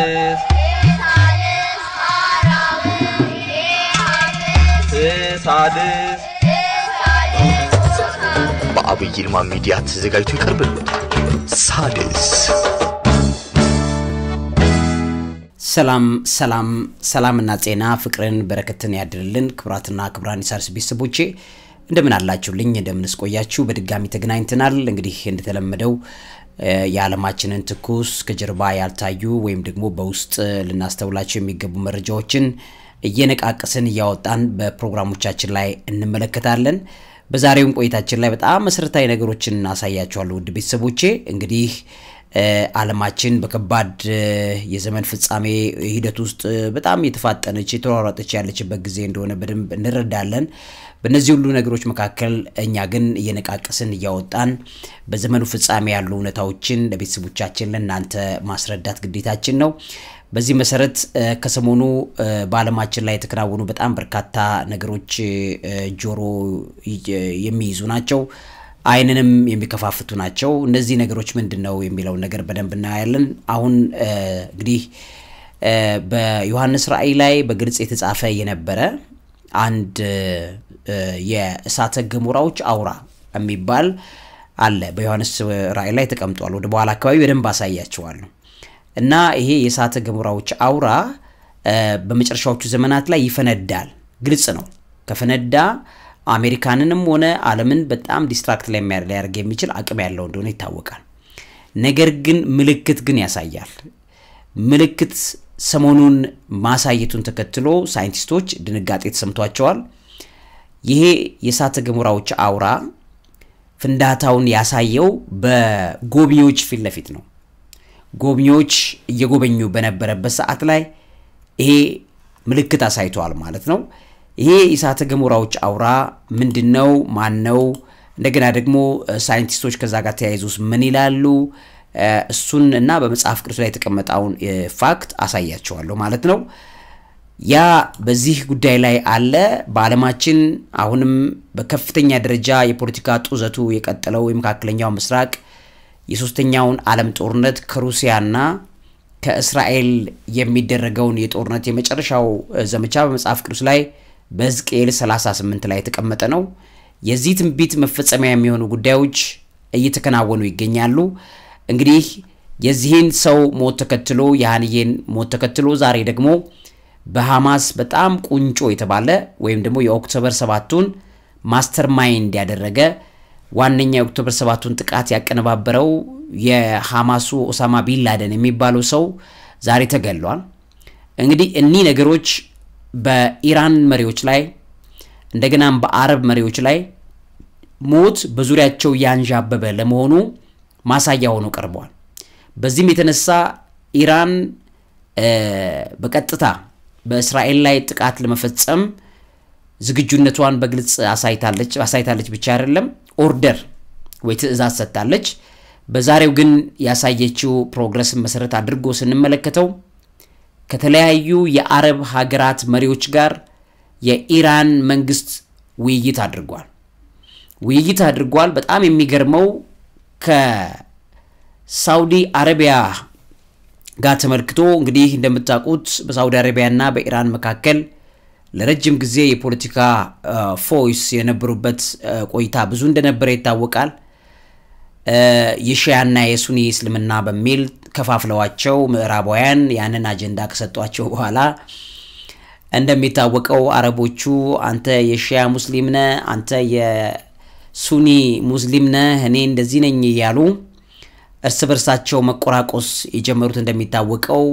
ሳልስ ሳድስ በአብይ ይልማ ሚዲያ ተዘጋጅቶ ይቀርብልዎታል። ሳድስ ሰላም ሰላም ሰላምና ጤና ፍቅርን በረከትን ያድርልን። ክብራትና ክብራን የሣድስ ቤተሰቦቼ እንደምን አላችሁልኝ? እንደምን ስቆያችሁ? በድጋሚ ተገናኝተናል። እንግዲህ እንደተለመደው የዓለማችንን ትኩስ ከጀርባ ያልታዩ ወይም ደግሞ በውስጥ ልናስተውላቸው የሚገቡ መረጃዎችን እየነቃቀስን እያወጣን በፕሮግራሞቻችን ላይ እንመለከታለን። በዛሬውም ቆይታችን ላይ በጣም መሰረታዊ ነገሮችን እናሳያቸዋለን ውድ ቤተሰቦቼ እንግዲህ አለማችን በከባድ የዘመን ፍጻሜ ሂደት ውስጥ በጣም የተፋጠነች የተሯሯጠች ያለችበት ጊዜ እንደሆነ በደንብ እንረዳለን። በእነዚህ ሁሉ ነገሮች መካከል እኛ ግን እየነቃቀስን እያወጣን በዘመኑ ፍጻሜ ያሉ እውነታዎችን ለቤተሰቦቻችን ለእናንተ ማስረዳት ግዴታችን ነው። በዚህ መሰረት ከሰሞኑ በዓለማችን ላይ የተከናወኑ በጣም በርካታ ነገሮች ጆሮ የሚይዙ ናቸው። አይንንም የሚከፋፍቱ ናቸው። እነዚህ ነገሮች ምንድን ነው የሚለውን ነገር በደንብ እናያለን። አሁን እንግዲህ በዮሐንስ ራእይ ላይ በግልጽ የተጻፈ የነበረ አንድ የእሳተ ገሞራዎች አውራ የሚባል አለ። በዮሐንስ ራእይ ላይ ተቀምጧል። ወደ በኋላ አካባቢ በደንብ አሳያቸዋል። እና ይሄ የእሳተ ገሞራዎች አውራ በመጨረሻዎቹ ዘመናት ላይ ይፈነዳል። ግልጽ ነው። ከፈነዳ አሜሪካንንም ሆነ ዓለምን በጣም ዲስትራክት ሊያደርግ የሚችል አቅም ያለው እንደሆነ ይታወቃል። ነገር ግን ምልክት ግን ያሳያል። ምልክት ሰሞኑን ማሳየቱን ተከትሎ ሳይንቲስቶች ድንጋጤ ተሰምቷቸዋል። ይሄ የእሳተ ገሞራዎች አውራ ፍንዳታውን ያሳየው በጎብኚዎች ፊት ለፊት ነው። ጎብኚዎች እየጎበኙ በነበረበት ሰዓት ላይ ይሄ ምልክት አሳይተዋል ማለት ነው። ይሄ የእሳተ ገሞራዎች አውራ ምንድን ነው? ማን ነው? እንደገና ደግሞ ሳይንቲስቶች ከዛ ጋር ተያይዞስ ምን ይላሉ? እሱን እና በመጽሐፍ ቅዱስ ላይ የተቀመጠውን ፋክት አሳያቸዋለሁ ማለት ነው። ያ በዚህ ጉዳይ ላይ አለ። በዓለማችን አሁንም በከፍተኛ ደረጃ የፖለቲካ ጡዘቱ የቀጠለው የመካከለኛው ምስራቅ የሶስተኛውን ዓለም ጦርነት ከሩሲያና ከእስራኤል የሚደረገውን የጦርነት የመጨረሻው ዘመቻ በመጽሐፍ ቅዱስ ላይ በሕዝቅኤል 38 ላይ የተቀመጠ ነው። የዚህ ትንቢት መፈጸሚያ የሚሆኑ ጉዳዮች እየተከናወኑ ይገኛሉ። እንግዲህ የዚህን ሰው ሞት ተከትሎ የሃንዬን ሞት ተከትሎ ዛሬ ደግሞ በሐማስ በጣም ቁንጮ የተባለ ወይም ደግሞ የኦክቶበር ሰባቱን ማስተር ማይንድ ያደረገ ዋነኛ የኦክቶበር ሰባቱን ጥቃት ያቀነባበረው የሐማሱ ኦሳማ ቢን ላደን የሚባለው ሰው ዛሬ ተገሏል። እንግዲህ እኒህ ነገሮች በኢራን መሪዎች ላይ እንደገናም በአረብ መሪዎች ላይ ሞት በዙሪያቸው ያንዣበበ ለመሆኑ ማሳያ ሆኖ ቀርበዋል። በዚህም የተነሳ ኢራን በቀጥታ በእስራኤል ላይ ጥቃት ለመፈጸም ዝግጁነቷን በግልጽ አሳይታለች። አሳይታለች ብቻ አይደለም ኦርደር ወይ ትዕዛዝ ሰጥታለች። በዛሬው ግን ያሳየችው ፕሮግረስን መሰረት አድርጎ ስንመለከተው ከተለያዩ የአረብ ሀገራት መሪዎች ጋር የኢራን መንግስት ውይይት አድርጓል ውይይት አድርጓል። በጣም የሚገርመው ከሳውዲ አረቢያ ጋር ተመልክቶ እንግዲህ እንደምታውቁት በሳውዲ አረቢያ ና በኢራን መካከል ለረጅም ጊዜ የፖለቲካ ፎይስ የነበሩበት ቆይታ ብዙ እንደነበረ ይታወቃል። የሺያና የሱኒ እስልምና በሚል ከፋፍለዋቸው ምዕራባውያን ያንን አጀንዳ ከሰጧቸው በኋላ እንደሚታወቀው አረቦቹ አንተ የሺያ ሙስሊም ነህ፣ አንተ የሱኒ ሙስሊም ነህ፣ እኔ እንደዚህ ነኝ እያሉ እርስ በርሳቸው መቆራቆስ የጀመሩት እንደሚታወቀው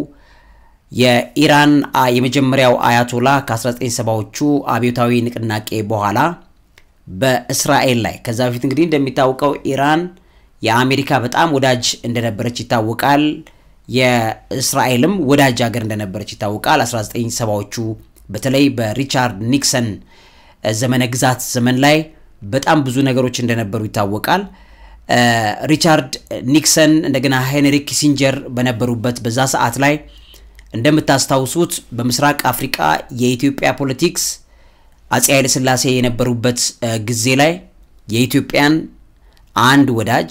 የኢራን የመጀመሪያው አያቶላ ከ1970ዎቹ አብዮታዊ ንቅናቄ በኋላ በእስራኤል ላይ ከዛ በፊት እንግዲህ እንደሚታወቀው ኢራን የአሜሪካ በጣም ወዳጅ እንደነበረች ይታወቃል። የእስራኤልም ወዳጅ ሀገር እንደነበረች ይታወቃል። 1970ዎቹ በተለይ በሪቻርድ ኒክሰን ዘመነ ግዛት ዘመን ላይ በጣም ብዙ ነገሮች እንደነበሩ ይታወቃል። ሪቻርድ ኒክሰን እንደገና ሄንሪ ኪሲንጀር በነበሩበት በዛ ሰዓት ላይ እንደምታስታውሱት በምስራቅ አፍሪካ የኢትዮጵያ ፖለቲክስ አፄ ስላሴ የነበሩበት ጊዜ ላይ የኢትዮጵያን አንድ ወዳጅ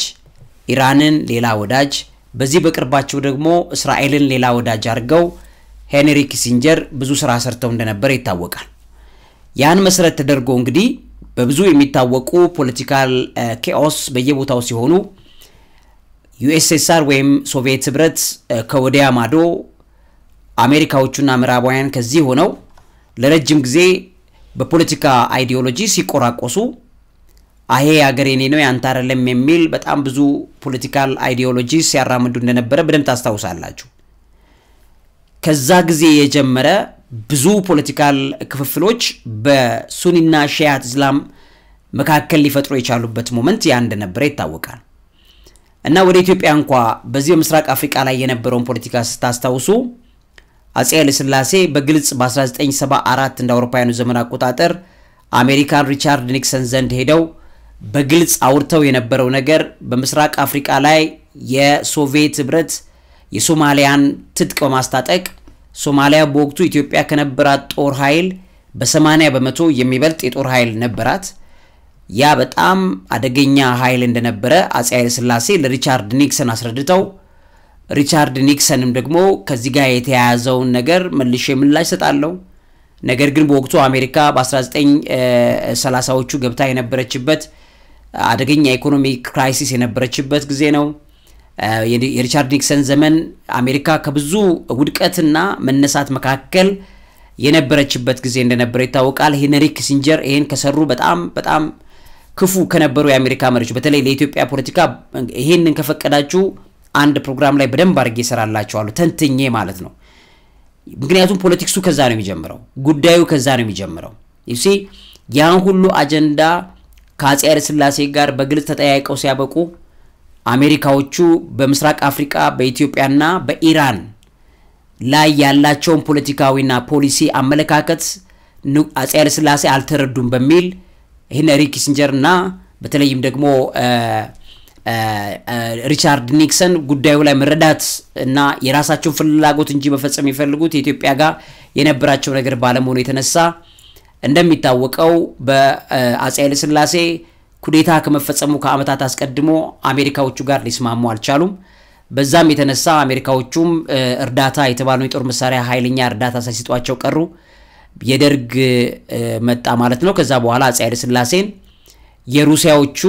ኢራንን ሌላ ወዳጅ በዚህ በቅርባቸው ደግሞ እስራኤልን ሌላ ወዳጅ አድርገው ሄንሪ ኪሲንጀር ብዙ ስራ ሰርተው እንደነበረ ይታወቃል። ያን መሰረት ተደርጎ እንግዲህ በብዙ የሚታወቁ ፖለቲካል ኬኦስ በየቦታው ሲሆኑ ዩኤስኤስአር ወይም ሶቪየት ህብረት ከወዲያ ማዶ አሜሪካዎቹና ምዕራባውያን ከዚህ ሆነው ለረጅም ጊዜ በፖለቲካ አይዲዮሎጂ ሲቆራቆሱ አሄ ሀገር የኔ ነው ያንተ አይደለም የሚል በጣም ብዙ ፖለቲካል አይዲዮሎጂ ሲያራምዱ እንደነበረ በደንብ ታስታውሳላችሁ። ከዛ ጊዜ የጀመረ ብዙ ፖለቲካል ክፍፍሎች በሱኒና ሺያት እስላም መካከል ሊፈጥሩ የቻሉበት ሞመንት ያ እንደነበረ ይታወቃል። እና ወደ ኢትዮጵያ እንኳ በዚህ በምስራቅ አፍሪካ ላይ የነበረውን ፖለቲካ ስታስታውሱ አጼ ኃይለሥላሴ በግልጽ በ1974 እንደ አውሮፓውያኑ ዘመን አቆጣጠር አሜሪካን ሪቻርድ ኒክሰን ዘንድ ሄደው በግልጽ አውርተው የነበረው ነገር በምስራቅ አፍሪካ ላይ የሶቪየት ህብረት የሶማሊያን ትጥቅ በማስታጠቅ ሶማሊያ በወቅቱ ኢትዮጵያ ከነበራት ጦር ኃይል በ80 በመቶ የሚበልጥ የጦር ኃይል ነበራት። ያ በጣም አደገኛ ኃይል እንደነበረ አጼ ኃይለ ስላሴ ለሪቻርድ ኒክሰን አስረድተው ሪቻርድ ኒክሰንም ደግሞ ከዚህ ጋር የተያያዘውን ነገር መልሼ ምላሽ ሰጣለሁ። ነገር ግን በወቅቱ አሜሪካ በ1930ዎቹ ገብታ የነበረችበት አደገኛ ኢኮኖሚ ክራይሲስ የነበረችበት ጊዜ ነው። የሪቻርድ ኒክሰን ዘመን አሜሪካ ከብዙ ውድቀትና መነሳት መካከል የነበረችበት ጊዜ እንደነበረ ይታወቃል። ሄነሪ ኪሲንጀር ይሄን ከሰሩ በጣም በጣም ክፉ ከነበሩ የአሜሪካ መሪዎች በተለይ ለኢትዮጵያ ፖለቲካ ይሄንን ከፈቀዳችሁ አንድ ፕሮግራም ላይ በደንብ አድርጌ እሰራላችኋለሁ፣ ተንትኜ ማለት ነው። ምክንያቱም ፖለቲክሱ ከዛ ነው የሚጀምረው፣ ጉዳዩ ከዛ ነው የሚጀምረው። ያን ሁሉ አጀንዳ ከአጼ ኃይለሥላሴ ጋር በግልጽ ተጠያይቀው ሲያበቁ አሜሪካዎቹ በምስራቅ አፍሪካ በኢትዮጵያና በኢራን ላይ ያላቸውን ፖለቲካዊና ፖሊሲ አመለካከት አጼ ኃይለሥላሴ አልተረዱም በሚል ሄንሪ ኪሲንጀር በተለይም ደግሞ ሪቻርድ ኒክሰን ጉዳዩ ላይ መረዳት እና የራሳቸውን ፍላጎት እንጂ መፈጸም የሚፈልጉት የኢትዮጵያ ጋር የነበራቸው ነገር ባለመሆኑ የተነሳ እንደሚታወቀው በአፄ ኃይለሥላሴ ኩዴታ ከመፈጸሙ ከዓመታት አስቀድሞ አሜሪካዎቹ ጋር ሊስማሙ አልቻሉም። በዛም የተነሳ አሜሪካዎቹም እርዳታ የተባለውን የጦር መሳሪያ ኃይለኛ እርዳታ ሳይሰጧቸው ቀሩ። የደርግ መጣ ማለት ነው። ከዛ በኋላ አፄ ኃይለሥላሴን የሩሲያዎቹ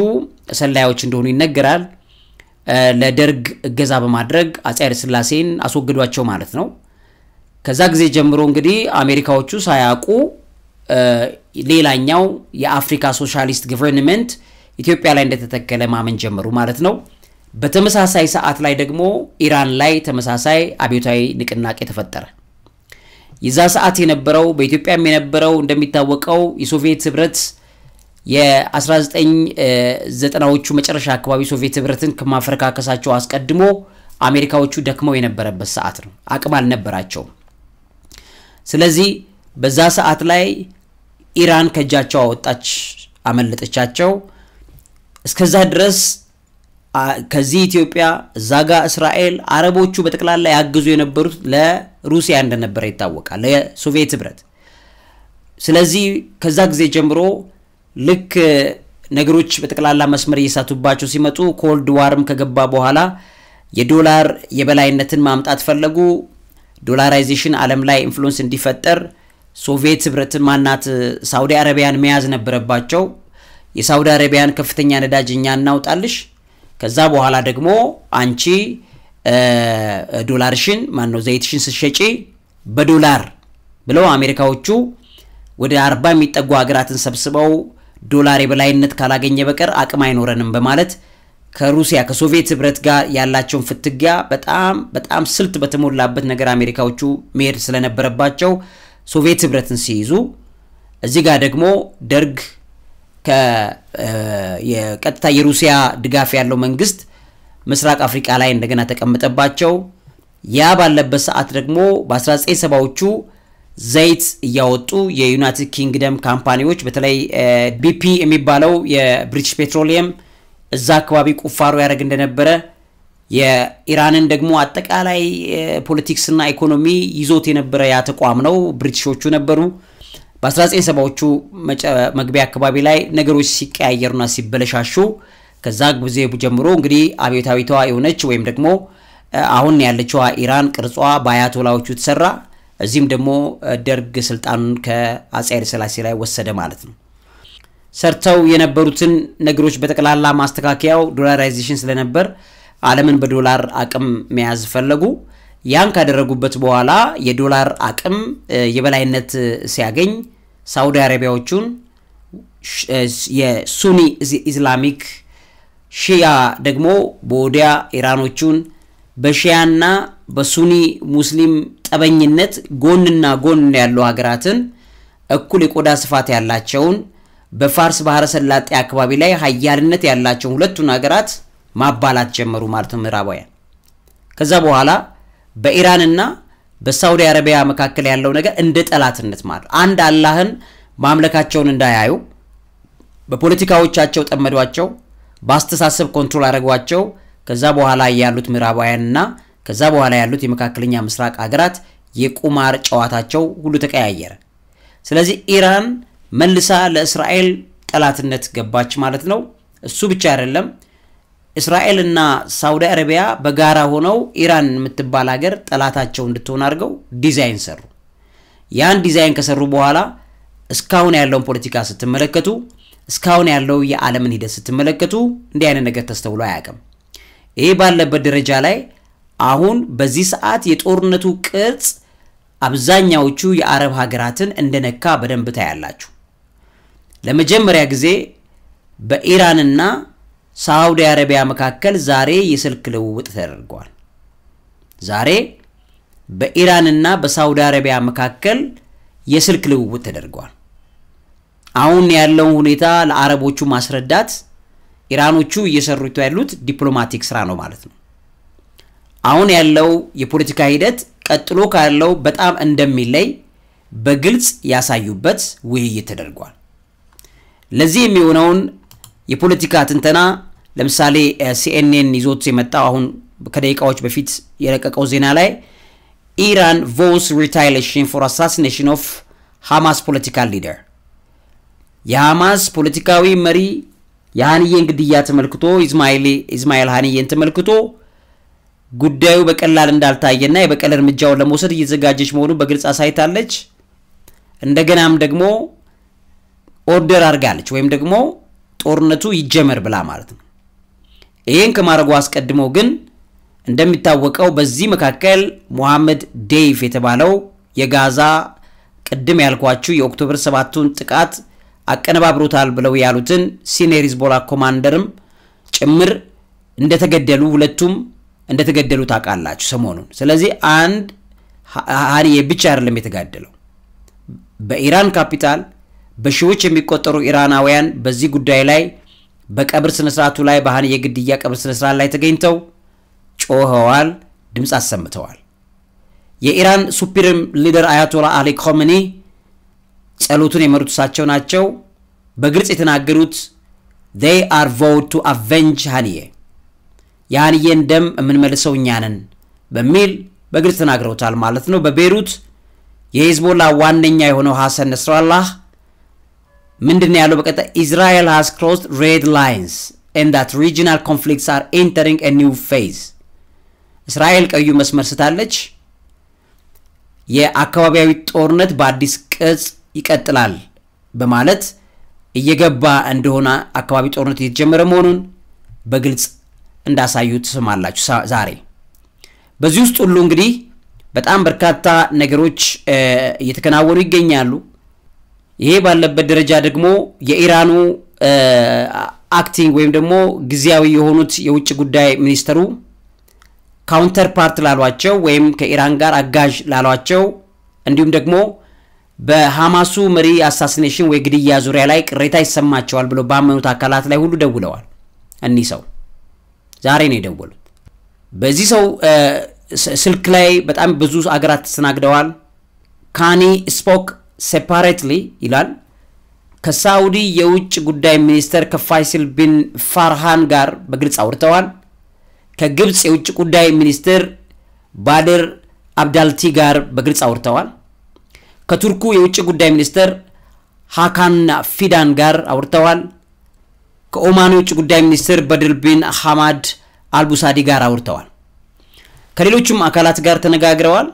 ሰላዮች እንደሆኑ ይነገራል። ለደርግ እገዛ በማድረግ አጼ ኃይለሥላሴን አስወግዷቸው ማለት ነው። ከዛ ጊዜ ጀምሮ እንግዲህ አሜሪካዎቹ ሳያውቁ ሌላኛው የአፍሪካ ሶሻሊስት ገቨርንመንት ኢትዮጵያ ላይ እንደተተከለ ማመን ጀመሩ ማለት ነው። በተመሳሳይ ሰዓት ላይ ደግሞ ኢራን ላይ ተመሳሳይ አብዮታዊ ንቅናቄ ተፈጠረ። የዛ ሰዓት የነበረው በኢትዮጵያም የነበረው እንደሚታወቀው የሶቪየት ህብረት የ1990ዎቹ መጨረሻ አካባቢ ሶቪየት ህብረትን ከማፈረካከሳቸው አስቀድሞ አሜሪካዎቹ ደክመው የነበረበት ሰዓት ነው። አቅም አልነበራቸውም። ስለዚህ በዛ ሰዓት ላይ ኢራን ከእጃቸው አወጣች፣ አመለጠቻቸው። እስከዛ ድረስ ከዚህ ኢትዮጵያ እዛ ጋ እስራኤል አረቦቹ በጠቅላላ ያግዙ የነበሩት ለሩሲያ እንደነበረ ይታወቃል፣ ለሶቪየት ህብረት። ስለዚህ ከዛ ጊዜ ጀምሮ ልክ ነገሮች በጠቅላላ መስመር እየሳቱባቸው ሲመጡ ኮልድ ዋርም ከገባ በኋላ የዶላር የበላይነትን ማምጣት ፈለጉ። ዶላራይዜሽን ዓለም ላይ ኢንፍሉንስ እንዲፈጠር ሶቪየት ህብረት ማናት ሳውዲ አረቢያን መያዝ ነበረባቸው። የሳውዲ አረቢያን ከፍተኛ ነዳጅ እኛ እናውጣልሽ፣ ከዛ በኋላ ደግሞ አንቺ ዶላርሽን ማነው ዘይትሽን ስትሸጪ በዶላር ብለው አሜሪካዎቹ ወደ አርባ የሚጠጉ ሀገራትን ሰብስበው ዶላር የበላይነት ካላገኘ በቀር አቅም አይኖረንም በማለት ከሩሲያ ከሶቪየት ህብረት ጋር ያላቸውን ፍትጊያ በጣም በጣም ስልት በተሞላበት ነገር አሜሪካዎቹ መሄድ ስለነበረባቸው ሶቪየት ህብረትን ሲይዙ እዚህ ጋር ደግሞ ደርግ የቀጥታ የሩሲያ ድጋፍ ያለው መንግስት ምስራቅ አፍሪቃ ላይ እንደገና ተቀምጠባቸው። ያ ባለበት ሰዓት ደግሞ በ1970ዎቹ ዘይት እያወጡ የዩናይትድ ኪንግደም ካምፓኒዎች በተለይ ቢፒ የሚባለው የብሪቲሽ ፔትሮሊየም እዛ አካባቢ ቁፋሮ ያደርግ እንደነበረ የኢራንን ደግሞ አጠቃላይ ፖለቲክስና ኢኮኖሚ ይዞት የነበረ ያ ተቋም ነው። ብሪቲሾቹ ነበሩ። በ1970ዎቹ መግቢያ አካባቢ ላይ ነገሮች ሲቀያየሩና ሲበለሻሹ ከዛ ጊዜ ጀምሮ እንግዲህ አብዮታዊቷ የሆነች ወይም ደግሞ አሁን ያለችዋ ኢራን ቅርጿ በአያቶላዎቹ ተሰራ። እዚህም ደግሞ ደርግ ስልጣኑን ከአጼ ኃይለ ሥላሴ ላይ ወሰደ ማለት ነው። ሰርተው የነበሩትን ነገሮች በጠቅላላ ማስተካከያው ዶላራይዜሽን ስለነበር ዓለምን በዶላር አቅም መያዝ ፈለጉ። ያን ካደረጉበት በኋላ የዶላር አቅም የበላይነት ሲያገኝ ሳውዲ አረቢያዎቹን የሱኒ ኢስላሚክ ሺያ ደግሞ በወዲያ ኢራኖቹን በሺያና በሱኒ ሙስሊም ጠበኝነት ጎንና ጎን ያሉ ሀገራትን እኩል የቆዳ ስፋት ያላቸውን በፋርስ ባህረ ሰላጤ አካባቢ ላይ ሀያልነት ያላቸውን ሁለቱን ሀገራት ማባላት ጀመሩ ማለት ነው ምዕራባውያን። ከዛ በኋላ በኢራንና በሳውዲ አረቢያ መካከል ያለው ነገር እንደ ጠላትነት ማለት አንድ አላህን ማምለካቸውን እንዳያዩ በፖለቲካዎቻቸው ጠመዷቸው፣ በአስተሳሰብ ኮንትሮል አድርጓቸው። ከዛ በኋላ ያሉት ምዕራባውያንና ከዛ በኋላ ያሉት የመካከለኛ ምስራቅ ሀገራት የቁማር ጨዋታቸው ሁሉ ተቀያየረ። ስለዚህ ኢራን መልሳ ለእስራኤል ጠላትነት ገባች ማለት ነው። እሱ ብቻ አይደለም። እስራኤልና ሳውዲ አረቢያ በጋራ ሆነው ኢራን የምትባል ሀገር ጠላታቸው እንድትሆን አድርገው ዲዛይን ሰሩ። ያን ዲዛይን ከሰሩ በኋላ እስካሁን ያለውን ፖለቲካ ስትመለከቱ፣ እስካሁን ያለው የዓለምን ሂደት ስትመለከቱ እንዲህ አይነት ነገር ተስተውሎ አያውቅም። ይህ ባለበት ደረጃ ላይ አሁን በዚህ ሰዓት የጦርነቱ ቅርጽ አብዛኛዎቹ የአረብ ሀገራትን እንደነካ በደንብ ታያላችሁ። ለመጀመሪያ ጊዜ በኢራንና ሳውዲ አረቢያ መካከል ዛሬ የስልክ ልውውጥ ተደርጓል። ዛሬ በኢራንና በሳውዲ አረቢያ መካከል የስልክ ልውውጥ ተደርጓል። አሁን ያለውን ሁኔታ ለአረቦቹ ማስረዳት ኢራኖቹ እየሰሩት ያሉት ዲፕሎማቲክ ስራ ነው ማለት ነው። አሁን ያለው የፖለቲካ ሂደት ቀጥሎ ካለው በጣም እንደሚለይ በግልጽ ያሳዩበት ውይይት ተደርጓል። ለዚህ የሚሆነውን የፖለቲካ ትንተና ለምሳሌ ሲኤንኤን ይዞት የመጣው አሁን ከደቂቃዎች በፊት የለቀቀው ዜና ላይ ኢራን ቮስ ሪታይሌሽን ፎር አሳሲኔሽን ኦፍ ሃማስ ፖለቲካል ሊደር የሃማስ ፖለቲካዊ መሪ የሀንዬን ግድያ ተመልክቶ ኢስማኤል ሀንዬን ተመልክቶ ጉዳዩ በቀላል እንዳልታየና የበቀል እርምጃውን ለመውሰድ እየተዘጋጀች መሆኑ በግልጽ አሳይታለች። እንደገናም ደግሞ ኦርደር አድርጋለች ወይም ደግሞ ጦርነቱ ይጀመር ብላ ማለት ነው። ይህን ከማድረጉ አስቀድሞ ግን እንደሚታወቀው በዚህ መካከል ሞሐመድ ዴይፍ የተባለው የጋዛ ቅድም ያልኳችሁ የኦክቶበር ሰባቱን ጥቃት አቀነባብሮታል ብለው ያሉትን ሲኒየር ሂዝቦላ ኮማንደርም ጭምር እንደተገደሉ ሁለቱም እንደተገደሉ ታውቃላችሁ ሰሞኑን። ስለዚህ አንድ ሀኒዬ ብቻ አይደለም የተጋደለው። በኢራን ካፒታል በሺዎች የሚቆጠሩ ኢራናውያን በዚህ ጉዳይ ላይ በቀብር ስነስርዓቱ ላይ በሃንየ ግድያ ቀብር ስርዓት ላይ ተገኝተው ጮኸዋል፣ ድምፅ አሰምተዋል። የኢራን ሱፕሪም ሊደር አያቶላ አሊ ኮሚኒ ጸሎቱን የመሩት እሳቸው ናቸው። በግልጽ የተናገሩት ዴይ አር ቮድ ቱ አቬንጅ ሃንየ የሃንየን ደም የምንመልሰው እኛንን በሚል በግልጽ ተናግረውታል ማለት ነው። በቤሩት የሄዝቦላ ዋነኛ የሆነው ሐሰን ነስራላህ ምንድን ነው ያለው? በቀጣይ እስራኤል ሃዝ ክሮስድ ሬድ ላይንስ ኤንድ ዳት ሪጂናል ኮንፍሊክትስ አር ኤንተሪንግ ኤ ኒው ፌዝ። እስራኤል ቀዩ መስመር ስታለች፣ የአካባቢያዊ ጦርነት በአዲስ ቅጽ ይቀጥላል በማለት እየገባ እንደሆነ አካባቢ ጦርነት እየተጀመረ መሆኑን በግልጽ እንዳሳዩ ትሰማላችሁ ዛሬ። በዚህ ውስጥ ሁሉ እንግዲህ በጣም በርካታ ነገሮች እየተከናወኑ ይገኛሉ። ይሄ ባለበት ደረጃ ደግሞ የኢራኑ አክቲንግ ወይም ደግሞ ጊዜያዊ የሆኑት የውጭ ጉዳይ ሚኒስትሩ ካውንተር ፓርት ላሏቸው ወይም ከኢራን ጋር አጋዥ ላሏቸው እንዲሁም ደግሞ በሐማሱ መሪ አሳሲኔሽን ወይ ግድያ ዙሪያ ላይ ቅሬታ ይሰማቸዋል ብለው ባመኑት አካላት ላይ ሁሉ ደውለዋል። እኒህ ሰው ዛሬ ነው የደወሉት። በዚህ ሰው ስልክ ላይ በጣም ብዙ አገራት ተስተናግደዋል። ካኒ ስፖክ ሴፓሬትሊ ይላል ከሳዑዲ የውጭ ጉዳይ ሚኒስተር ከፋይስል ቢን ፋርሃን ጋር በግልጽ አውርተዋል። ከግብፅ የውጭ ጉዳይ ሚኒስትር ባድር አብዳልቲ ጋር በግልጽ አውርተዋል። ከቱርኩ የውጭ ጉዳይ ሚኒስትር ሃካን ፊዳን ጋር አውርተዋል። ከኦማን የውጭ ጉዳይ ሚኒስትር በድር ቢን ሐማድ አልቡሳዲ ጋር አውርተዋል። ከሌሎችም አካላት ጋር ተነጋግረዋል።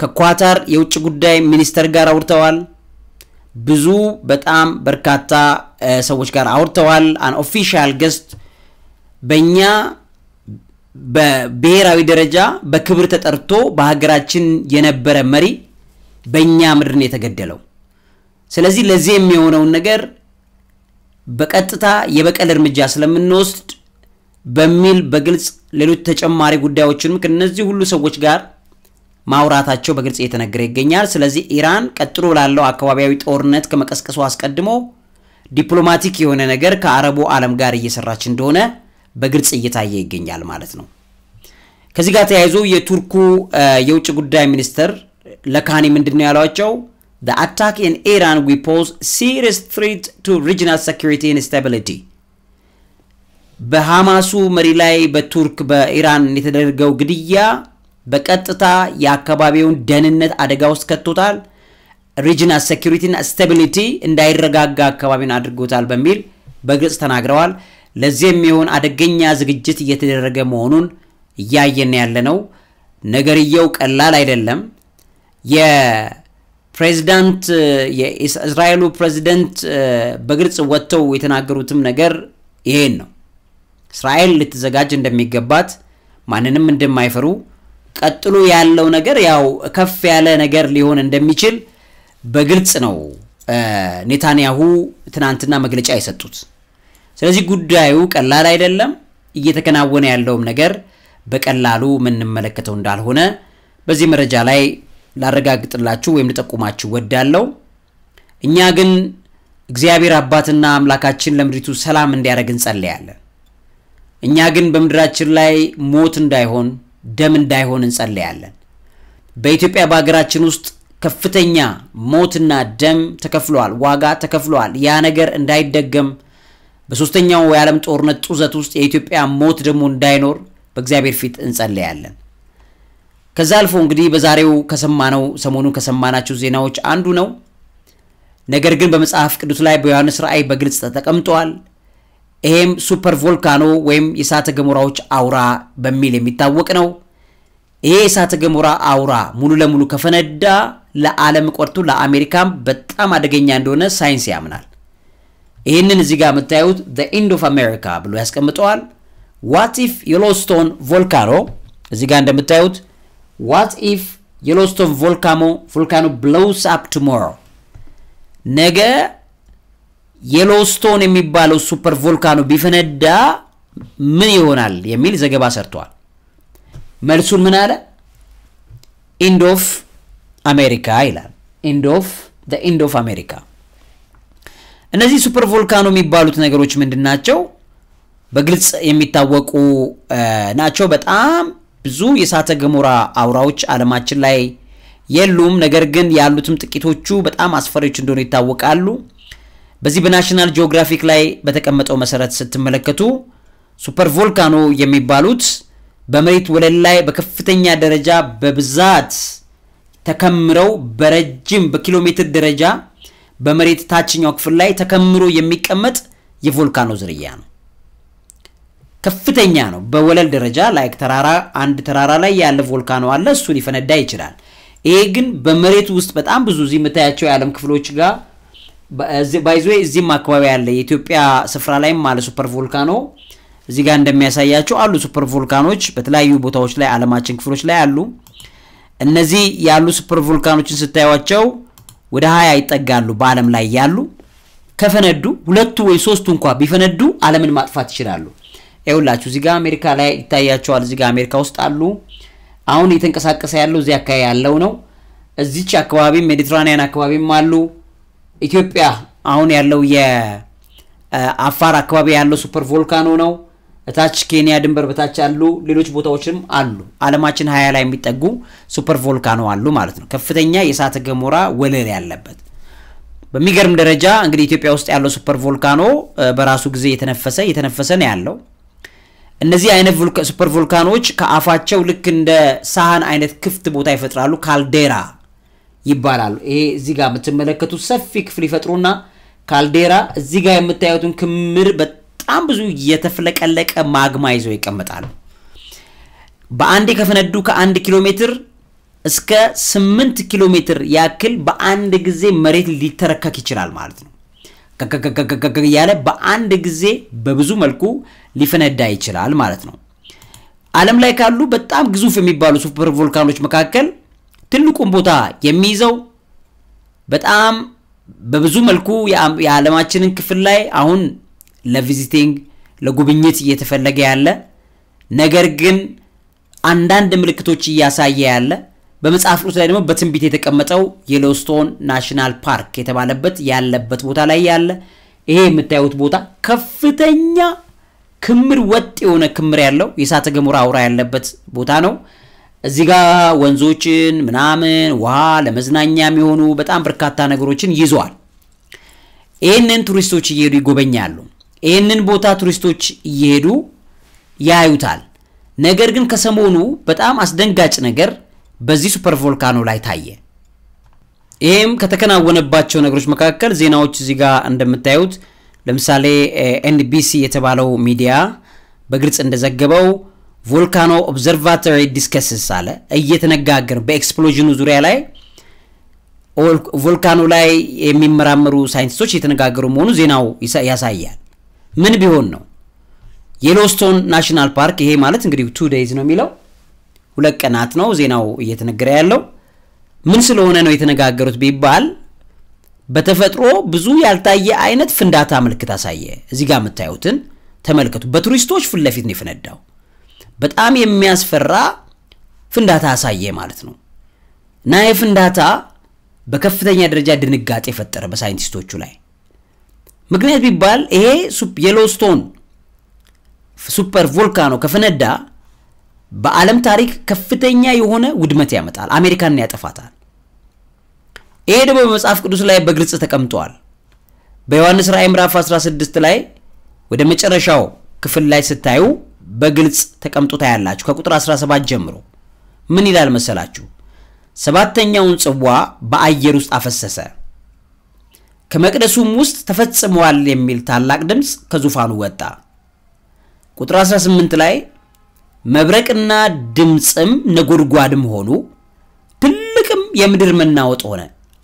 ከኳታር የውጭ ጉዳይ ሚኒስተር ጋር አውርተዋል። ብዙ በጣም በርካታ ሰዎች ጋር አውርተዋል። አን ኦፊሻል ገስት በእኛ በብሔራዊ ደረጃ በክብር ተጠርቶ በሀገራችን የነበረ መሪ በእኛ ምድር ነው የተገደለው። ስለዚህ ለዚህ የሚሆነውን ነገር በቀጥታ የበቀል እርምጃ ስለምንወስድ በሚል በግልጽ ሌሎች ተጨማሪ ጉዳዮችንም ከነዚህ ሁሉ ሰዎች ጋር ማውራታቸው በግልጽ እየተነገረ ይገኛል። ስለዚህ ኢራን ቀጥሎ ላለው አካባቢያዊ ጦርነት ከመቀስቀሱ አስቀድሞ ዲፕሎማቲክ የሆነ ነገር ከአረቡ ዓለም ጋር እየሰራች እንደሆነ በግልጽ እየታየ ይገኛል ማለት ነው። ከዚህ ጋር ተያይዞ የቱርኩ የውጭ ጉዳይ ሚኒስትር ለካኒ ምንድን ነው ያሏቸው? The attack in Iran we pose serious threat to regional security and stability. በሐማሱ መሪ ላይ በቱርክ በኢራን የተደረገው ግድያ በቀጥታ የአካባቢውን ደህንነት አደጋ ውስጥ ከቶታል። ሪጅናል ሴኪሪቲና ስታቢሊቲ እንዳይረጋጋ አካባቢን አድርጎታል በሚል በግልጽ ተናግረዋል። ለዚህ የሚሆን አደገኛ ዝግጅት እየተደረገ መሆኑን እያየን ያለ ነው። ነገርየው ቀላል አይደለም። የፕሬዚዳንት የእስራኤሉ ፕሬዚደንት በግልጽ ወጥተው የተናገሩትም ነገር ይሄን ነው። እስራኤል ልትዘጋጅ እንደሚገባት ማንንም እንደማይፈሩ ቀጥሎ ያለው ነገር ያው ከፍ ያለ ነገር ሊሆን እንደሚችል በግልጽ ነው ኔታንያሁ ትናንትና መግለጫ የሰጡት። ስለዚህ ጉዳዩ ቀላል አይደለም። እየተከናወነ ያለውም ነገር በቀላሉ የምንመለከተው እንዳልሆነ በዚህ መረጃ ላይ ላረጋግጥላችሁ ወይም ልጠቁማችሁ ወዳለው። እኛ ግን እግዚአብሔር አባትና አምላካችን ለምድሪቱ ሰላም እንዲያደርግ እንጸለያለን። እኛ ግን በምድራችን ላይ ሞት እንዳይሆን ደም እንዳይሆን እንጸለያለን። በኢትዮጵያ በሀገራችን ውስጥ ከፍተኛ ሞትና ደም ተከፍሏል፣ ዋጋ ተከፍሏል። ያ ነገር እንዳይደገም በሶስተኛው የዓለም ጦርነት ጡዘት ውስጥ የኢትዮጵያ ሞት ደግሞ እንዳይኖር በእግዚአብሔር ፊት እንጸለያለን። ከዛ አልፎ እንግዲህ በዛሬው ከሰማነው ሰሞኑን ከሰማናቸው ዜናዎች አንዱ ነው። ነገር ግን በመጽሐፍ ቅዱስ ላይ በዮሐንስ ራእይ በግልጽ ተቀምጠዋል። ይሄም ሱፐር ቮልካኖ ወይም የእሳተ ገሞራዎች አውራ በሚል የሚታወቅ ነው። ይሄ የእሳተ ገሞራ አውራ ሙሉ ለሙሉ ከፈነዳ ለዓለም ቆርቱ ለአሜሪካም በጣም አደገኛ እንደሆነ ሳይንስ ያምናል። ይህንን እዚህ ጋር የምታዩት ዘ ኢንድ ኦፍ አሜሪካ ብሎ ያስቀምጠዋል። ዋት ኢፍ የሎስቶን ቮልካኖ እዚህ ጋር እንደምታዩት ዋት ኢፍ የሎስቶን ቮልካኖ ቮልካኖ ብሎውስ አፕ ቱሞሮ ነገ የሎስቶን የሚባለው ሱፐር ቮልካኖ ቢፈነዳ ምን ይሆናል የሚል ዘገባ ሰርተዋል። መልሱን ምን አለ? ኢንድ ኦፍ አሜሪካ ይላል። ኢንድ ኦፍ ኢንድ ኦፍ አሜሪካ። እነዚህ ሱፐር ቮልካኖ የሚባሉት ነገሮች ምንድን ናቸው? በግልጽ የሚታወቁ ናቸው። በጣም ብዙ የእሳተ ገሞራ አውራዎች አለማችን ላይ የሉም። ነገር ግን ያሉትም ጥቂቶቹ በጣም አስፈሪዎች እንደሆኑ ይታወቃሉ። በዚህ በናሽናል ጂኦግራፊክ ላይ በተቀመጠው መሰረት ስትመለከቱ ሱፐር ቮልካኖ የሚባሉት በመሬት ወለል ላይ በከፍተኛ ደረጃ በብዛት ተከምረው በረጅም በኪሎ ሜትር ደረጃ በመሬት ታችኛው ክፍል ላይ ተከምሮ የሚቀመጥ የቮልካኖ ዝርያ ነው። ከፍተኛ ነው። በወለል ደረጃ ላይ ተራራ አንድ ተራራ ላይ ያለ ቮልካኖ አለ፣ እሱ ሊፈነዳ ይችላል። ይሄ ግን በመሬት ውስጥ በጣም ብዙ እዚህ የምታያቸው የዓለም ክፍሎች ጋር ባይዞ እዚህም አካባቢ አለ የኢትዮጵያ ስፍራ ላይም አለ ሱፐር ቮልካኖ እዚህ ጋር እንደሚያሳያቸው አሉ ሱፐር ቮልካኖች በተለያዩ ቦታዎች ላይ አለማችን ክፍሎች ላይ አሉ። እነዚህ ያሉ ሱፐር ቮልካኖችን ስታዩቸው ወደ ሀያ ይጠጋሉ በአለም ላይ ያሉ ከፈነዱ ሁለቱ ወይ ሶስቱ እንኳ ቢፈነዱ አለምን ማጥፋት ይችላሉ። ይኸውላችሁ እዚህ ጋር አሜሪካ ላይ ይታያቸዋል። እዚህ ጋር አሜሪካ ውስጥ አሉ። አሁን እየተንቀሳቀሰ ያለው እዚህ አካባቢ ያለው ነው። እዚች አካባቢም ሜዲትራኒያን አካባቢም አሉ። ኢትዮጵያ አሁን ያለው የአፋር አካባቢ ያለው ሱፐር ቮልካኖ ነው። እታች ኬንያ ድንበር በታች ያሉ ሌሎች ቦታዎችም አሉ። አለማችን ሀያ ላይ የሚጠጉ ሱፐር ቮልካኖ አሉ ማለት ነው። ከፍተኛ የእሳተ ገሞራ ወለል ያለበት በሚገርም ደረጃ እንግዲህ ኢትዮጵያ ውስጥ ያለው ሱፐር ቮልካኖ በራሱ ጊዜ የተነፈሰ የተነፈሰ ነው ያለው። እነዚህ አይነት ሱፐር ቮልካኖች ከአፋቸው ልክ እንደ ሳህን አይነት ክፍት ቦታ ይፈጥራሉ፣ ካልዴራ ይባላል። ይሄ እዚህ ጋር የምትመለከቱት ሰፊ ክፍል ይፈጥሩና ካልዴራ እዚህ ጋር የምታዩትን ክምር በጣም ብዙ የተፍለቀለቀ ማግማ ይዘው ይቀመጣሉ። በአንዴ ከፈነዱ ከአንድ ኪሎ ሜትር እስከ ስምንት ኪሎ ሜትር ያክል በአንድ ጊዜ መሬት ሊተረከክ ይችላል ማለት ነው። እያለ በአንድ ጊዜ በብዙ መልኩ ሊፈነዳ ይችላል ማለት ነው። ዓለም ላይ ካሉ በጣም ግዙፍ የሚባሉ ሱፐር ቮልካኖች መካከል ትልቁን ቦታ የሚይዘው በጣም በብዙ መልኩ የዓለማችንን ክፍል ላይ አሁን ለቪዚቲንግ ለጉብኝት እየተፈለገ ያለ ነገር ግን አንዳንድ ምልክቶች እያሳየ ያለ በመጽሐፍ ቅዱስ ላይ ደግሞ በትንቢት የተቀመጠው የሎስቶን ናሽናል ፓርክ የተባለበት ያለበት ቦታ ላይ ያለ ይሄ የምታዩት ቦታ ከፍተኛ ክምር ወጥ የሆነ ክምር ያለው የእሳተ ገሞራ አውራ ያለበት ቦታ ነው። እዚህ ጋር ወንዞችን ምናምን ውሃ ለመዝናኛ የሚሆኑ በጣም በርካታ ነገሮችን ይዘዋል። ይህንን ቱሪስቶች እየሄዱ ይጎበኛሉ። ይህንን ቦታ ቱሪስቶች እየሄዱ ያዩታል። ነገር ግን ከሰሞኑ በጣም አስደንጋጭ ነገር በዚህ ሱፐር ቮልካኖ ላይ ታየ። ይህም ከተከናወነባቸው ነገሮች መካከል ዜናዎች እዚህ ጋር እንደምታዩት ለምሳሌ ኤንቢሲ የተባለው ሚዲያ በግልጽ እንደዘገበው ቮልካኖ ኦብዘርቫቶሪ ዲስከስስ አለ እየተነጋገርን በኤክስፕሎዥኑ ዙሪያ ላይ ቮልካኖ ላይ የሚመራመሩ ሳይንቲስቶች እየተነጋገሩ መሆኑ ዜናው ያሳያል። ምን ቢሆን ነው የሎስቶን ናሽናል ፓርክ ይሄ ማለት እንግዲህ ቱ ደይዝ ነው የሚለው ሁለት ቀናት ነው ዜናው እየተነገረ ያለው። ምን ስለሆነ ነው የተነጋገሩት ቢባል በተፈጥሮ ብዙ ያልታየ አይነት ፍንዳታ ምልክት አሳየ። እዚህ ጋር የምታዩትን ተመልከቱ። በቱሪስቶች ፊት ለፊት ነው የፈነዳው። በጣም የሚያስፈራ ፍንዳታ አሳየ ማለት ነው እና ይህ ፍንዳታ በከፍተኛ ደረጃ ድንጋጤ ፈጠረ በሳይንቲስቶቹ ላይ። ምክንያት ቢባል ይሄ የሎስቶን ሱፐር ቮልካኖ ከፈነዳ በዓለም ታሪክ ከፍተኛ የሆነ ውድመት ያመጣል፣ አሜሪካን ያጠፋታል። ይሄ ደግሞ በመጽሐፍ ቅዱስ ላይ በግልጽ ተቀምጧል። በዮሐንስ ራእይ ምዕራፍ 16 ላይ ወደ መጨረሻው ክፍል ላይ ስታዩ በግልጽ ተቀምጦ ታያላችሁ። ከቁጥር 17 ጀምሮ ምን ይላል መሰላችሁ? ሰባተኛውን ጽዋ በአየር ውስጥ አፈሰሰ፣ ከመቅደሱም ውስጥ ተፈጽመዋል የሚል ታላቅ ድምፅ ከዙፋኑ ወጣ። ቁጥር 18 ላይ መብረቅና ድምፅም ነጎድጓድም ሆኑ፣ ትልቅም የምድር መናወጥ ሆነ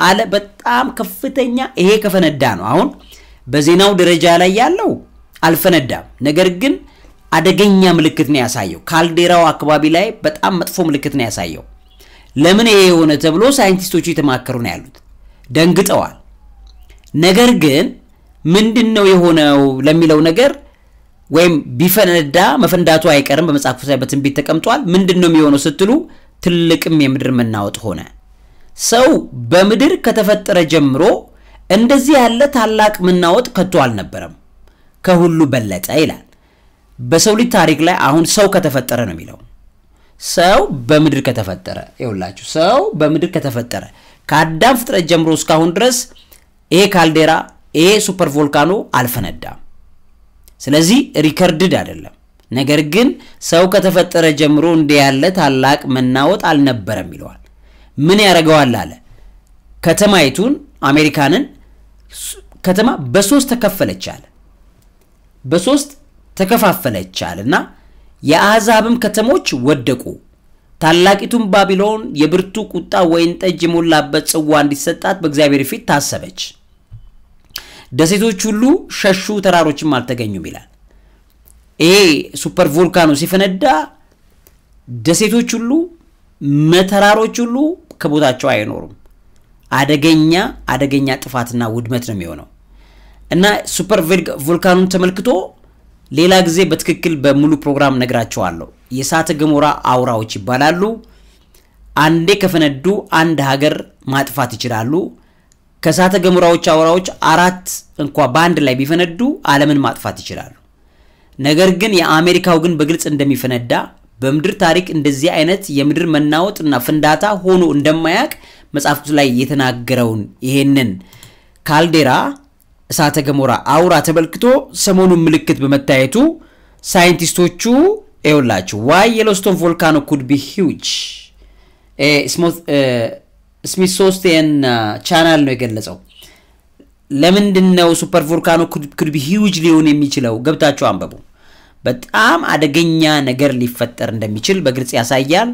አለ። በጣም ከፍተኛ ይሄ ከፈነዳ ነው። አሁን በዜናው ደረጃ ላይ ያለው አልፈነዳም፣ ነገር ግን አደገኛ ምልክት ነው ያሳየው። ካልዴራው አካባቢ ላይ በጣም መጥፎ ምልክት ነው ያሳየው። ለምን ይሄ የሆነ ተብሎ ሳይንቲስቶቹ የተማከሩ ነው ያሉት። ደንግጠዋል። ነገር ግን ምንድን ነው የሆነው ለሚለው ነገር ወይም ቢፈነዳ መፈንዳቱ አይቀርም በመጽሐፍ ላይ በትንቢት ተቀምጧል። ምንድን ነው የሚሆነው ስትሉ ትልቅም የምድር መናወጥ ሆነ። ሰው በምድር ከተፈጠረ ጀምሮ እንደዚህ ያለ ታላቅ መናወጥ ከቶ አልነበረም፣ ከሁሉ በለጠ ይላል። በሰው ልጅ ታሪክ ላይ አሁን ሰው ከተፈጠረ ነው የሚለው ሰው በምድር ከተፈጠረ ይውላችሁ ሰው በምድር ከተፈጠረ ከአዳም ፍጥረት ጀምሮ እስካሁን ድረስ ይሄ ካልዴራ ይሄ ሱፐር ቮልካኖ አልፈነዳም። ስለዚህ ሪከርድድ አይደለም። ነገር ግን ሰው ከተፈጠረ ጀምሮ እንዲህ ያለ ታላቅ መናወጥ አልነበረም ይለዋል። ምን ያደርገዋል አለ ከተማይቱን አሜሪካንን ከተማ በሶስት ተከፈለች አለ በሶስት ተከፋፈለች አለና የአሕዛብም ከተሞች ወደቁ። ታላቂቱም ባቢሎን የብርቱ ቁጣ ወይን ጠጅ የሞላበት ጽዋ እንዲሰጣት በእግዚአብሔር ፊት ታሰበች። ደሴቶች ሁሉ ሸሹ፣ ተራሮችም አልተገኙም ይላል። ይሄ ሱፐር ቮልካኖ ሲፈነዳ ደሴቶች ሁሉ መተራሮች ሁሉ ከቦታቸው አይኖሩም። አደገኛ አደገኛ ጥፋትና ውድመት ነው የሚሆነው እና ሱፐር ቮልካኑን ተመልክቶ ሌላ ጊዜ በትክክል በሙሉ ፕሮግራም ነግራቸዋለሁ። የእሳተ ገሞራ አውራዎች ይባላሉ። አንዴ ከፈነዱ አንድ ሀገር ማጥፋት ይችላሉ። ከእሳተ ገሞራዎች አውራዎች አራት እንኳ በአንድ ላይ ቢፈነዱ ዓለምን ማጥፋት ይችላሉ። ነገር ግን የአሜሪካው ግን በግልጽ እንደሚፈነዳ በምድር ታሪክ እንደዚህ አይነት የምድር መናወጥና ፍንዳታ ሆኖ እንደማያውቅ መጽሐፍቱ ላይ የተናገረውን ይሄንን ካልዴራ እሳተ ገሞራ አውራ ተመልክቶ ሰሞኑን ምልክት በመታየቱ ሳይንቲስቶቹ ይኸውላችሁ ዋይ የሎስቶን ቮልካኖ ኩድ ቢ ሂውጅ ስሚሶስቴን ቻናል ነው የገለጸው። ለምንድን ነው ሱፐር ቮልካኖ ኩድ ቢ ሂውጅ ሊሆን የሚችለው? ገብታችሁ አንበቡ? በጣም አደገኛ ነገር ሊፈጠር እንደሚችል በግልጽ ያሳያል።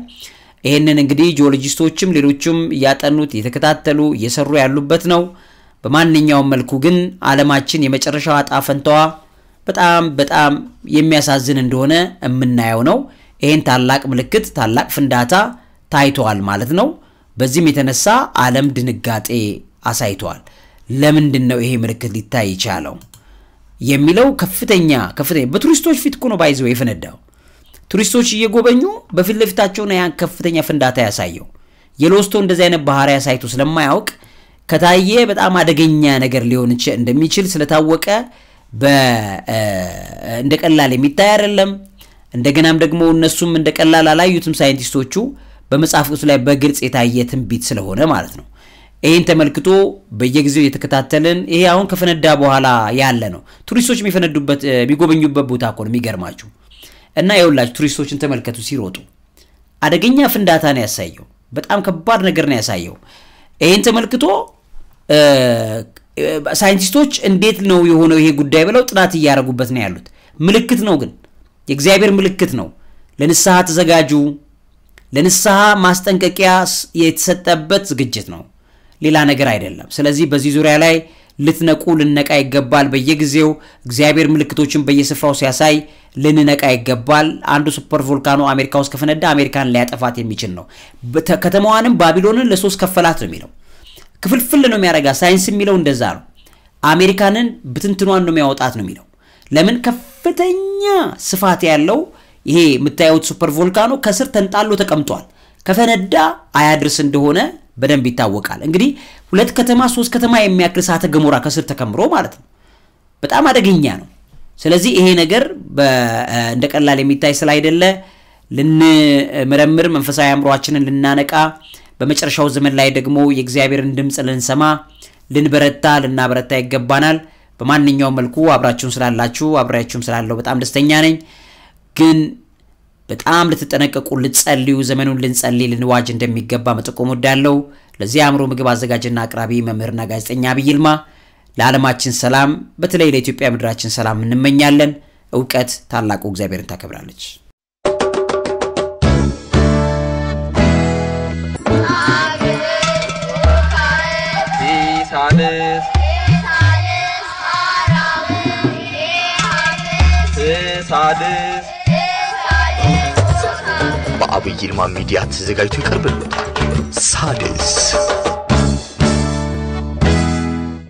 ይህንን እንግዲህ ጂኦሎጂስቶችም ሌሎችም እያጠኑት እየተከታተሉ እየሰሩ ያሉበት ነው። በማንኛውም መልኩ ግን ዓለማችን የመጨረሻዋ ዕጣ ፈንታዋ በጣም በጣም የሚያሳዝን እንደሆነ የምናየው ነው። ይህን ታላቅ ምልክት ታላቅ ፍንዳታ ታይተዋል ማለት ነው። በዚህም የተነሳ ዓለም ድንጋጤ አሳይተዋል። ለምንድን ነው ይሄ ምልክት ሊታይ ይቻለው የሚለው ከፍተኛ ከፍተኛ በቱሪስቶች ፊት እኮ ነው ባይዘው የፈነዳው። ቱሪስቶች እየጎበኙ በፊት ለፊታቸው ነው ያን ከፍተኛ ፍንዳታ ያሳየው። የሎስቶ እንደዚህ አይነት ባህሪ አሳይቶ ስለማያውቅ ከታየ በጣም አደገኛ ነገር ሊሆን እንደሚችል ስለታወቀ እንደ ቀላል የሚታይ አይደለም። እንደገናም ደግሞ እነሱም እንደ ቀላል አላዩትም ሳይንቲስቶቹ በመጽሐፍ ቅዱስ ላይ በግልጽ የታየ ትንቢት ስለሆነ ማለት ነው። ይህን ተመልክቶ በየጊዜው እየተከታተልን ይሄ አሁን ከፈነዳ በኋላ ያለ ነው። ቱሪስቶች የሚፈነዱበት የሚጎበኙበት ቦታ እኮ ነው የሚገርማችሁ። እና ይኸውላችሁ ቱሪስቶችን ተመልከቱ ሲሮጡ፣ አደገኛ ፍንዳታ ነው ያሳየው። በጣም ከባድ ነገር ነው ያሳየው። ይህን ተመልክቶ ሳይንቲስቶች እንዴት ነው የሆነው ይሄ ጉዳይ ብለው ጥናት እያደረጉበት ነው ያሉት። ምልክት ነው ግን የእግዚአብሔር ምልክት ነው። ለንስሐ ተዘጋጁ። ለንስሐ ማስጠንቀቂያ የተሰጠበት ዝግጅት ነው፣ ሌላ ነገር አይደለም። ስለዚህ በዚህ ዙሪያ ላይ ልትነቁ ልነቃ ይገባል። በየጊዜው እግዚአብሔር ምልክቶችን በየስፍራው ሲያሳይ ልንነቃ ይገባል። አንዱ ሱፐር ቮልካኖ አሜሪካ ውስጥ ከፈነዳ አሜሪካን ሊያጠፋት የሚችል ነው። ከተማዋንም ባቢሎንን ለሶስት ከፈላት ነው የሚለው። ክፍልፍል ነው የሚያረጋ ሳይንስ የሚለው እንደዛ ነው። አሜሪካንን ብትንትኗን ነው የሚያወጣት ነው የሚለው። ለምን ከፍተኛ ስፋት ያለው ይሄ የምታዩት ሱፐር ቮልካኖ ከስር ተንጣሎ ተቀምጧል። ከፈነዳ አያድርስ እንደሆነ በደንብ ይታወቃል። እንግዲህ ሁለት ከተማ ሶስት ከተማ የሚያክል እሳተ ገሞራ ከስር ተከምሮ ማለት ነው። በጣም አደገኛ ነው። ስለዚህ ይሄ ነገር እንደ ቀላል የሚታይ ስላይደለ ልንመረምር፣ መንፈሳዊ አእምሯችንን ልናነቃ፣ በመጨረሻው ዘመን ላይ ደግሞ የእግዚአብሔርን ድምፅ ልንሰማ፣ ልንበረታ፣ ልናበረታ ይገባናል። በማንኛውም መልኩ አብራችሁን ስላላችሁ አብሬያችሁም ስላለው በጣም ደስተኛ ነኝ ግን በጣም ልትጠነቀቁ፣ ልትጸልዩ፣ ዘመኑን ልንጸልይ፣ ልንዋጅ እንደሚገባ መጠቆም ወዳለው ለዚህ አእምሮ ምግብ አዘጋጅና አቅራቢ መምህርና ጋዜጠኛ አብይ ይልማ ለዓለማችን ሰላም በተለይ ለኢትዮጵያ ምድራችን ሰላም እንመኛለን። እውቀት ታላቁ እግዚአብሔርን ታከብራለች። ሳድስ በአብይ ይልማ ሚዲያ ተዘጋጅቶ ይቀርብልዎታል። ሳድስ